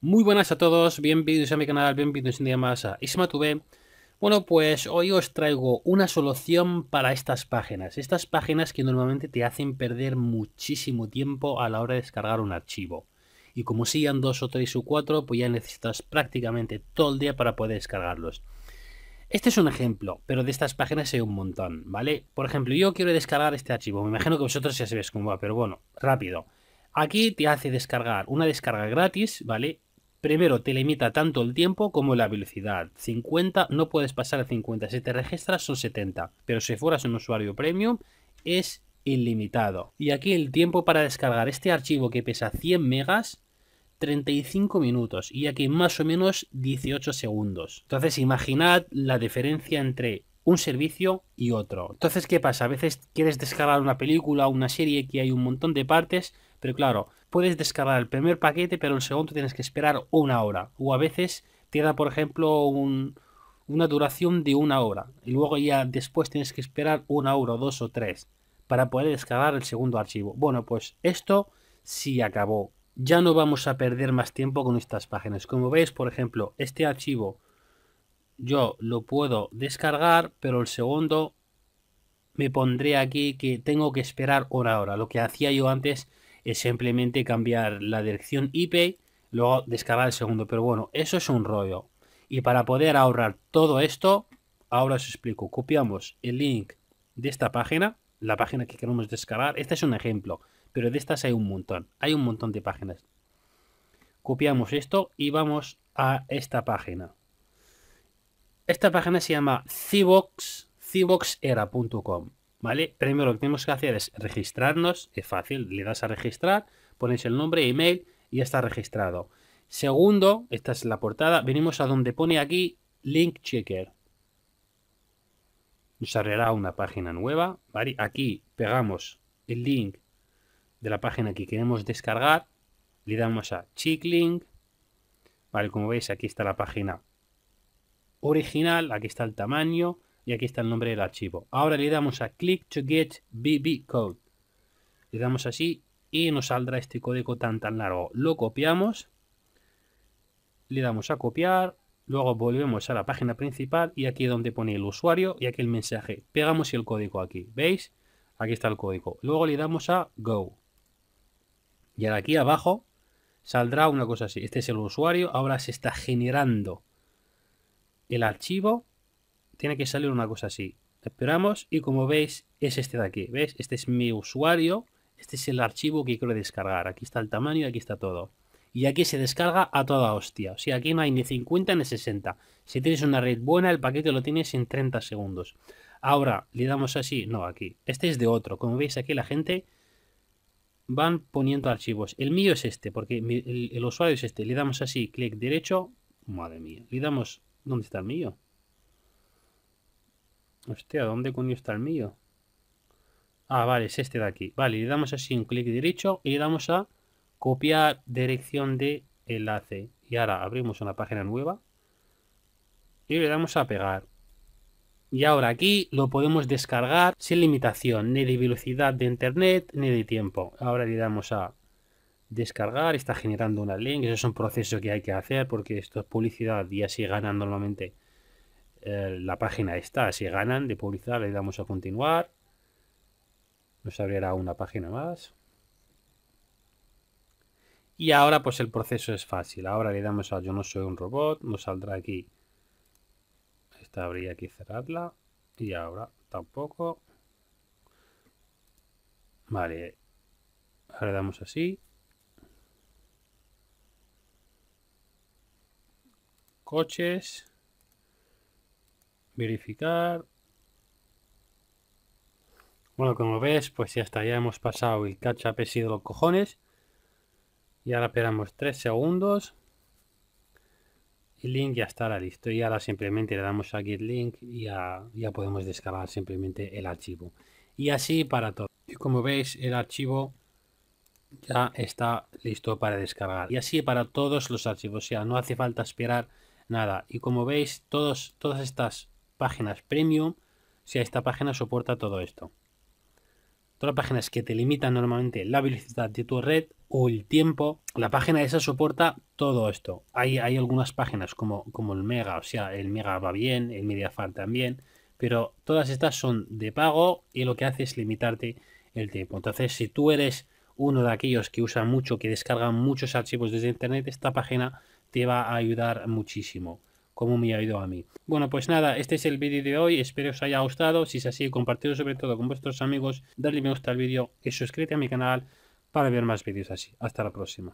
Muy buenas a todos, bienvenidos a mi canal, bienvenidos un día más a IsmaTube. Bueno, pues hoy os traigo una solución para estas páginas. Estas páginas que normalmente te hacen perder muchísimo tiempo a la hora de descargar un archivo. Y como sigan dos o tres o cuatro, pues ya necesitas prácticamente todo el día para poder descargarlos. Este es un ejemplo, pero de estas páginas hay un montón, ¿vale? Por ejemplo, yo quiero descargar este archivo. Me imagino que vosotros ya sabéis cómo va, pero bueno, rápido. Aquí te hace descargar una descarga gratis, ¿vale? Primero, te limita tanto el tiempo como la velocidad. 50, no puedes pasar a 50. Si te registras son 70. Pero si fueras un usuario premium, es ilimitado. Y aquí el tiempo para descargar este archivo que pesa 100 megas, 35 minutos. Y aquí más o menos 18 segundos. Entonces imaginad la diferencia entre un servicio y otro. Entonces, ¿qué pasa? A veces quieres descargar una película, una serie que hay un montón de partes, pero claro, puedes descargar el primer paquete, pero el segundo tienes que esperar una hora. O a veces te da, por ejemplo, una duración de una hora. Y luego ya después tienes que esperar una hora, dos o tres, para poder descargar el segundo archivo. Bueno, pues esto sí acabó. Ya no vamos a perder más tiempo con estas páginas. Como veis, por ejemplo, este archivo yo lo puedo descargar, pero el segundo me pondré aquí que tengo que esperar una hora. Lo que hacía yo antes es simplemente cambiar la dirección IP, luego descargar el segundo. Pero bueno, eso es un rollo. Y para poder ahorrar todo esto, ahora os explico. Copiamos el link de esta página, la página que queremos descargar. Este es un ejemplo, pero de estas hay un montón. Hay un montón de páginas. Copiamos esto y vamos a esta página. Esta página se llama cboxera.com ¿Vale? Primero lo que tenemos que hacer es registrarnos, es fácil, le das a registrar, pones el nombre, email y ya está registrado. Segundo, esta es la portada, venimos a donde pone aquí Link Checker. Nos abrirá una página nueva, ¿vale? Aquí pegamos el link de la página que queremos descargar, le damos a Check Link, ¿vale? Como veis aquí está la página original, aquí está el tamaño, y aquí está el nombre del archivo. Ahora le damos a click to get BB code. Le damos así y nos saldrá este código tan tan largo. Lo copiamos, le damos a copiar, luego volvemos a la página principal y aquí donde pone el usuario y aquí el mensaje. Pegamos el código aquí, ¿veis? Aquí está el código. Luego le damos a go. Y ahora aquí abajo saldrá una cosa así. Este es el usuario, ahora se está generando el archivo tiene que salir una cosa así. esperamos y como veis es este de aquí. Ves, Este es mi usuario. Este es el archivo que quiero descargar. Aquí está el tamaño y aquí está todo. Y aquí se descarga a toda hostia. O sea, aquí no hay ni 50 ni 60. Si tienes una red buena, el paquete lo tienes en 30 segundos. Ahora, le damos así. No, aquí. Este es de otro. Como veis aquí la gente van poniendo archivos. El mío es este, porque el, el usuario es este. Le damos así, clic derecho. Madre mía. Le damos... ¿Dónde está el mío? Hostia, ¿dónde coño está el mío? Ah, vale, es este de aquí. Vale, le damos así un clic derecho y le damos a copiar dirección de enlace. Y ahora abrimos una página nueva y le damos a pegar. Y ahora aquí lo podemos descargar sin limitación, ni de velocidad de internet, ni de tiempo. Ahora le damos a descargar, está generando una link, eso es un proceso que hay que hacer porque esto es publicidad y así ganan normalmente eh, la página está. Si ganan de publicidad, le damos a continuar. Nos abrirá una página más. Y ahora pues el proceso es fácil. Ahora le damos a yo no soy un robot. Nos saldrá aquí. Esta habría que cerrarla. Y ahora tampoco. Vale. Ahora le damos así. Coches verificar. Bueno, como ves, pues ya está, ya hemos pasado y cacha ha de los cojones. Y ahora esperamos tres segundos. Y link ya estará listo. Y ahora simplemente le damos aquí el link y ya, ya podemos descargar simplemente el archivo. Y así para todo. Y como veis, el archivo ya está listo para descargar. Y así para todos los archivos. ya no hace falta esperar nada. Y como veis, todos, todas estas páginas premium, si esta página soporta todo esto. Todas las páginas que te limitan normalmente la velocidad de tu red o el tiempo, la página esa soporta todo esto. Hay, hay algunas páginas como, como el Mega, o sea, el Mega va bien, el Mediafar también, pero todas estas son de pago y lo que hace es limitarte el tiempo. Entonces, si tú eres uno de aquellos que usan mucho, que descargan muchos archivos desde internet, esta página te va a ayudar muchísimo como me ha ido a mí. Bueno, pues nada, este es el vídeo de hoy, espero os haya gustado, si es así, compartido sobre todo con vuestros amigos, dadle me gusta al vídeo y suscríbete a mi canal para ver más vídeos así. Hasta la próxima.